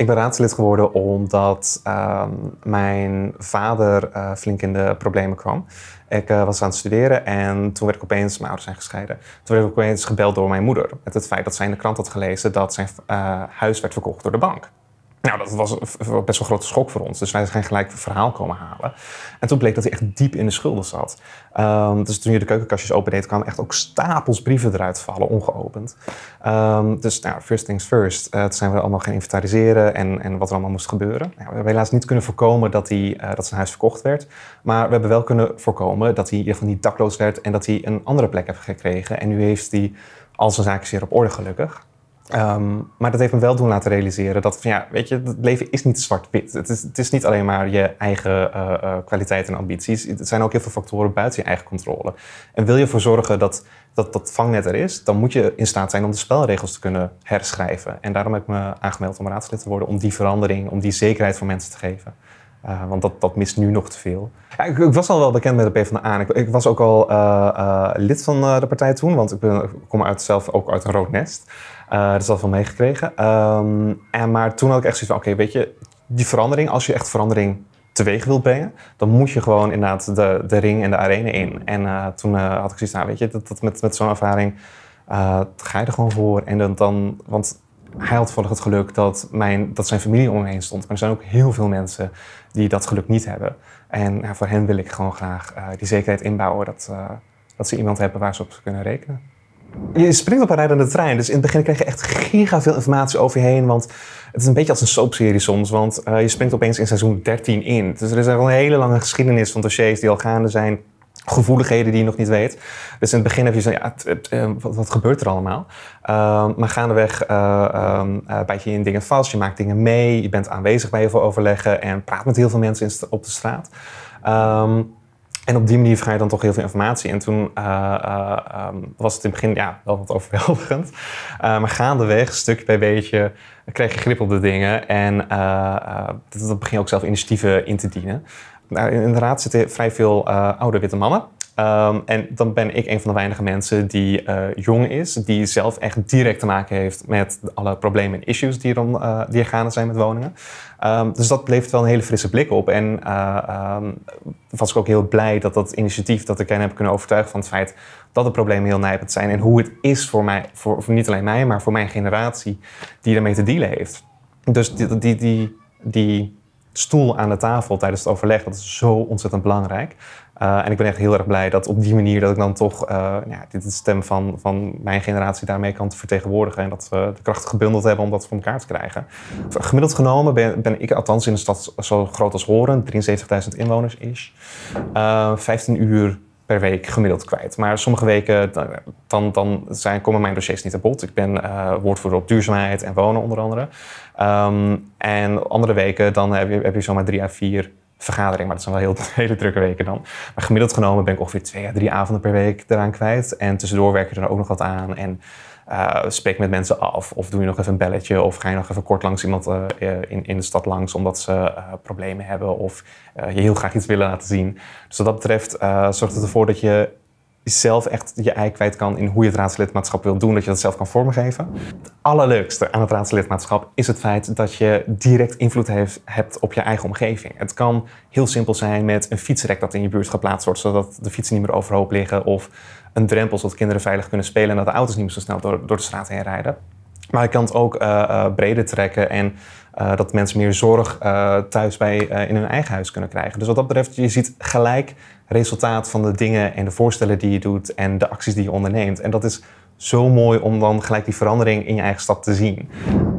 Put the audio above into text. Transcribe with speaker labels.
Speaker 1: Ik ben raadslid geworden omdat ehm, mijn vader eh, flink in de problemen kwam. Ik eh, was aan het studeren en toen werd ik opeens, mijn ouders zijn gescheiden, toen werd ik opeens gebeld door mijn moeder. Met het feit dat zij in de krant had gelezen dat zijn eh, huis werd verkocht door de bank. Nou, dat was best wel grote schok voor ons. Dus wij zijn gelijk het verhaal komen halen. En toen bleek dat hij echt diep in de schulden zat. Ehm, dus toen je de keukenkastjes opendeed, kwamen echt ook stapels brieven eruit vallen, ongeopend. Ehm, dus nou, first things first. Uh, toen zijn we allemaal gaan inventariseren en, en wat er allemaal moest gebeuren. Nou, we hebben helaas niet kunnen voorkomen dat, hij, eh, dat zijn huis verkocht werd. Maar we hebben wel kunnen voorkomen dat hij in ieder geval niet dakloos werd en dat hij een andere plek heeft gekregen. En nu heeft hij al zijn zaken zeer op orde, gelukkig. Ehm, maar dat heeft me wel doen laten realiseren dat van, ja, weet je, het leven is niet zwart-wit. Het is, het is niet alleen maar je eigen uh, kwaliteit en ambities. Het zijn ook heel veel factoren buiten je eigen controle. En wil je ervoor zorgen dat, dat dat vangnet er is, dan moet je in staat zijn om de spelregels te kunnen herschrijven. En daarom heb ik me aangemeld om raadslid te worden, om die verandering, om die zekerheid voor mensen te geven. Eh, want dat, dat mist nu nog te veel. Ja, ik, was al wel bekend met de PvdA. Ik, ik was ook al eh, eh, lid van de partij toen, want ik, ben, kom uit, zelf ook uit een rood nest. Uh, is al wel meegekregen. Ehm, en, maar toen had ik echt zoiets van, oké, weet je, die verandering, als je echt verandering teweeg wilt brengen, dan moet je gewoon inderdaad de, de ring en de arena in. En toen had ik zoiets van, nou, weet je, dat, dat met, met zo'n ervaring ga je er gewoon voor. En dan, dan want hij had volgens het geluk dat, mijn, dat zijn familie om hem heen stond. Maar er zijn ook heel veel mensen die dat geluk niet hebben. En voor hen wil ik gewoon graag eh, die zekerheid inbouwen dat, eh, dat ze iemand hebben waar ze op kunnen rekenen. Je springt op een rijdende trein. Dus in het begin krijg je echt giga veel informatie over je heen. Want het is een beetje als een soapserie soms. Want eh, je springt opeens in seizoen 13 in. Dus er is al een hele lange geschiedenis van dossiers die al gaande zijn gevoeligheden die je nog niet weet. Dus in het begin heb je zo, ja, eh, wat, gebeurt er allemaal? Ehm, maar gaandeweg uh, bijt je in dingen vast, je maakt dingen mee, je bent aanwezig bij heel veel overleggen en praat met heel veel mensen in, op de straat. Ehm, en op die manier vraag je dan toch heel veel informatie. En toen was het in het begin ja, wel wat overweldigend. maar gaandeweg, stukje bij beetje, krijg je grip op de dingen. En dat, dat begin je ook zelf initiatieven in te dienen nou, in de raad zitten vrij veel eh, oude witte mannen. Ehm, en dan ben ik een van de weinige mensen die eh, jong is, die zelf echt direct te maken heeft met alle problemen en issues die er, uh, die er gaande zijn met woningen. Ehm, dus dat levert wel een hele frisse blik op. En uh, was ik ook heel blij dat dat initiatief, dat ik hen heb kunnen overtuigen van het feit dat de problemen heel nijpend zijn en hoe het is voor mij, voor, niet alleen mij, maar voor mijn generatie die ermee te dealen heeft. Dus die, die, die stoel aan de tafel tijdens het overleg. Dat is zo ontzettend belangrijk. Eh, en ik ben echt heel erg blij dat op die manier dat ik dan toch eh, nou ja, dit de stem van, van mijn generatie daarmee kan vertegenwoordigen. En dat we de kracht gebundeld hebben om dat voor elkaar te krijgen. Gemiddeld genomen ben, ben ik althans in een stad zo groot als Horen, 73.000 inwoners is. Uh, 15 uur per week gemiddeld kwijt. Maar sommige weken dan, dan zijn, komen mijn dossiers niet aan bod. Ik ben eh, woordvoerder op duurzaamheid en wonen onder andere. Ehm, en andere weken dan heb je, heb je zomaar drie à vier vergaderingen. Maar dat zijn wel heel, hele drukke weken dan. Maar gemiddeld genomen ben ik ongeveer twee à drie avonden per week eraan kwijt. En tussendoor werk je er ook nog wat aan. En eh, spreek met mensen af. Of doe je nog even een belletje. Of ga je nog even kort langs iemand eh, eh, in, in de stad langs omdat ze problemen hebben. Of je heel graag iets willen laten zien. Dus wat dat betreft zorgt het ervoor dat je zelf echt je ei kwijt kan in hoe je het raadslidmaatschap wil doen, dat je dat zelf kan vormgeven. Het allerleukste aan het raadslidmaatschap is het feit dat je direct invloed heeft, hebt op je eigen omgeving. Het kan heel simpel zijn met een fietsrek dat in je buurt geplaatst wordt, zodat de fietsen niet meer overhoop liggen, of een drempel zodat kinderen veilig kunnen spelen en dat de auto's niet meer zo snel door de straat heen rijden. Maar je kan het ook eh, eh, breder trekken en eh, dat mensen meer zorg thuis bij in hun eigen huis kunnen krijgen. Dus wat dat betreft, je ziet gelijk resultaat van de dingen en de voorstellen die je doet en de acties die je onderneemt. En dat is zo mooi om dan gelijk die verandering in je eigen stad te zien.